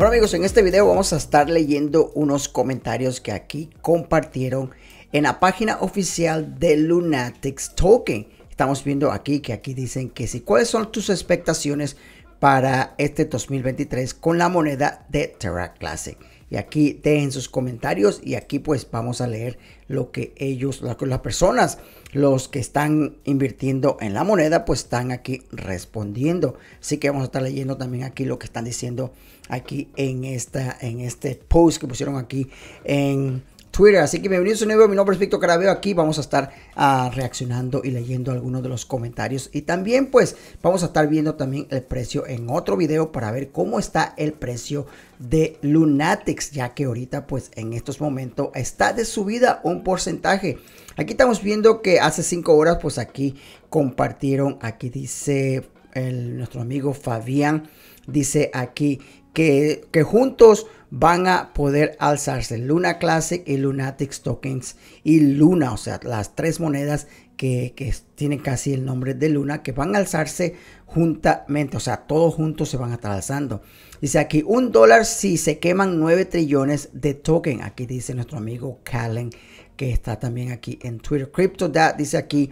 Bueno amigos, en este video vamos a estar leyendo unos comentarios que aquí compartieron en la página oficial de Lunatics Token. Estamos viendo aquí que aquí dicen que si cuáles son tus expectaciones para este 2023 con la moneda de Terra Classic. Y aquí dejen sus comentarios y aquí pues vamos a leer lo que ellos, las personas, los que están invirtiendo en la moneda, pues están aquí respondiendo. Así que vamos a estar leyendo también aquí lo que están diciendo aquí en, esta, en este post que pusieron aquí en Twitter. Así que bienvenidos a un nuevo, mi nombre es Víctor Carabeo, aquí vamos a estar ah, reaccionando y leyendo algunos de los comentarios y también pues vamos a estar viendo también el precio en otro video para ver cómo está el precio de Lunatics, ya que ahorita pues en estos momentos está de subida un porcentaje. Aquí estamos viendo que hace cinco horas pues aquí compartieron, aquí dice nuestro amigo Fabián, dice aquí que, que juntos van a poder alzarse Luna Classic y Lunatics Tokens y Luna, o sea, las tres monedas que, tienen casi el nombre de Luna, que van a alzarse juntamente, o sea, todos juntos se van a estar alzando. Dice aquí, un dólar si se queman 9 trillones de token. Aquí dice nuestro amigo Callen, que está también aquí en Twitter. CryptoDat dice aquí,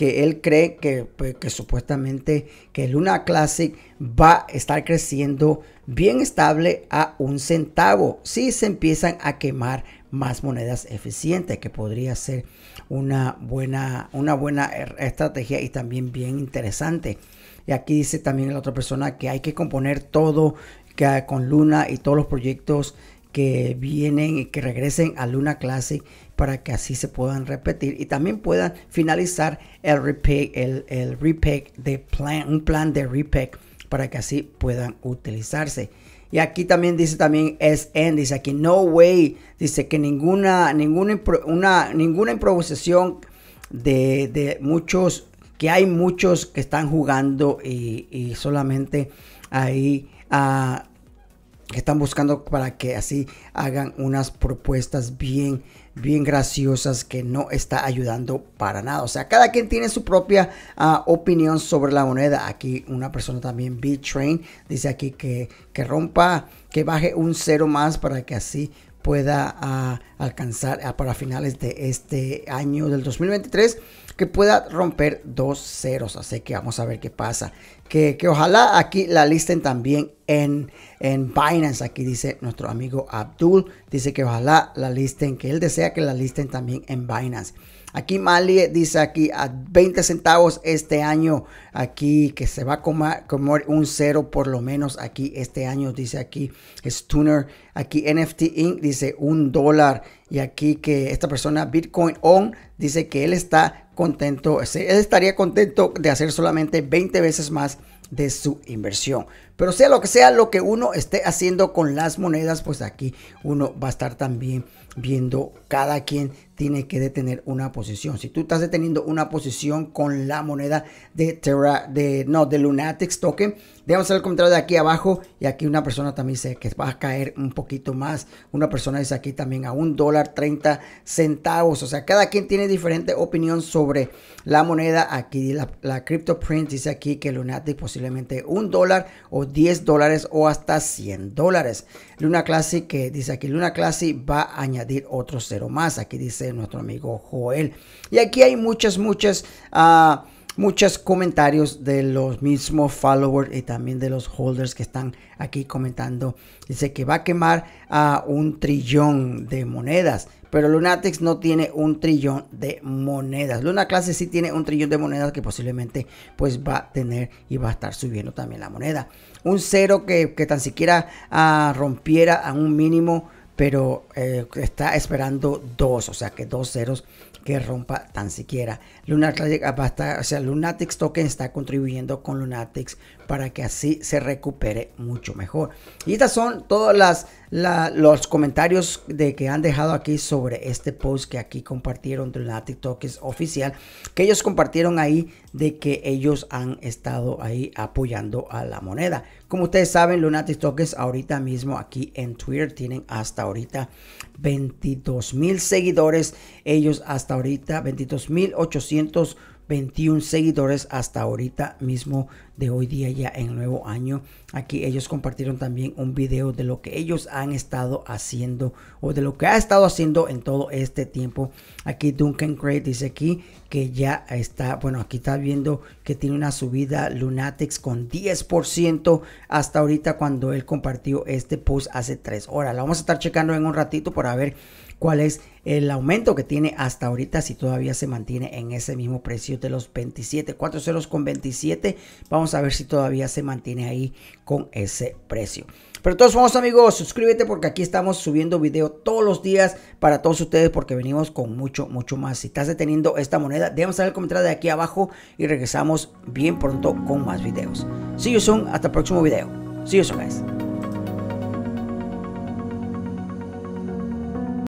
que él cree que, pues, que supuestamente que Luna Classic va a estar creciendo bien estable a un centavo si se empiezan a quemar más monedas eficientes que podría ser una buena una buena er, estrategia y también bien interesante y aquí dice también la otra persona que hay que componer todo que ah, con Luna y todos los proyectos que vienen y que regresen a Luna Classic para que así se puedan repetir y también puedan finalizar el repack, el, repack de plan, un plan de repack para que así puedan utilizarse. Y aquí también dice también es en, dice aquí no way, dice que ninguna, ninguna, una, ninguna improvisación de, muchos, que hay muchos que están jugando y, solamente ahí ah, están buscando para que así hagan unas propuestas bien, bien graciosas que no está ayudando para nada. O sea, cada quien tiene su propia ah, opinión sobre la moneda. Aquí una persona también, B-Train, dice aquí que, que rompa, que baje un cero más para que así pueda ah, alcanzar ah, para finales de este año del 2023 que pueda romper dos ceros. Así que vamos a ver qué pasa. Que, que ojalá aquí la listen también en, en, Binance. Aquí dice nuestro amigo Abdul. Dice que ojalá la listen, que él desea que la listen también en Binance. Aquí Mali dice aquí a 20 centavos este año, aquí que se va a comer, un cero por lo menos aquí este año, dice aquí Stunner, aquí NFT Inc. dice un dólar y aquí que esta persona Bitcoin On dice que él está contento, él estaría contento de hacer solamente 20 veces más de su inversión. Pero sea lo que sea lo que uno esté haciendo con las monedas, pues aquí uno va a estar también viendo cada quien tiene que detener una posición. Si tú estás deteniendo una posición con la moneda de Terra, de no, de Lunatics Token, debemos el comentario de aquí abajo y aquí una persona también dice que va a caer un poquito más. Una persona dice aquí también a un dólar 30 centavos. O sea, cada quien tiene diferente opinión sobre la moneda. Aquí la, CryptoPrint dice aquí que Lunatics posiblemente un dólar o 10 dólares o hasta 100 dólares. Luna Classic, que dice aquí, Luna Classic va a añadir otro cero más. Aquí dice nuestro amigo Joel. Y aquí hay muchas, muchas... Ah, muchos comentarios de los mismos followers y también de los holders que están aquí comentando. Dice que va a quemar a un trillón de monedas, pero Lunatics no tiene un trillón de monedas. Luna Clase sí tiene un trillón de monedas que posiblemente pues va a tener y va a estar subiendo también la moneda. Un cero que, tan siquiera ah, rompiera a un mínimo pero eh, está esperando dos, o sea que dos ceros que rompa tan siquiera. Lunatic, ah, va o sea, Lunatics Token está contribuyendo con Lunatics para que así se recupere mucho mejor. Y estas son todos los comentarios de que han dejado aquí sobre este post que aquí compartieron de Lunatic Tokens oficial, que ellos compartieron ahí de que ellos han estado ahí apoyando a la moneda. Como ustedes saben, Lunatic Tokens ahorita mismo aquí en Twitter tienen hasta ahorita 22 mil seguidores. Ellos hasta ahorita 22 mil 821 seguidores hasta ahorita mismo de hoy día ya en el nuevo año. Aquí ellos compartieron también un video de lo que ellos han estado haciendo o de lo que ha estado haciendo en todo este tiempo. Aquí Duncan Craig dice aquí que ya está, bueno, aquí está viendo que tiene una subida Lunatics con 10% hasta ahorita cuando él compartió este post hace tres horas. La vamos a estar checando en un ratito para ver cuál es el aumento que tiene hasta ahorita si todavía se mantiene en ese mismo precio de los 27 4 ceros con 27 vamos a ver si todavía se mantiene ahí con ese precio. Pero todos vamos amigos, suscríbete porque aquí estamos subiendo video todos los días para todos ustedes porque venimos con mucho, mucho más. Si estás deteniendo esta moneda, déjame saber el comentario de aquí abajo y regresamos bien pronto con más videos. See you soon, hasta el próximo video. See you soon guys.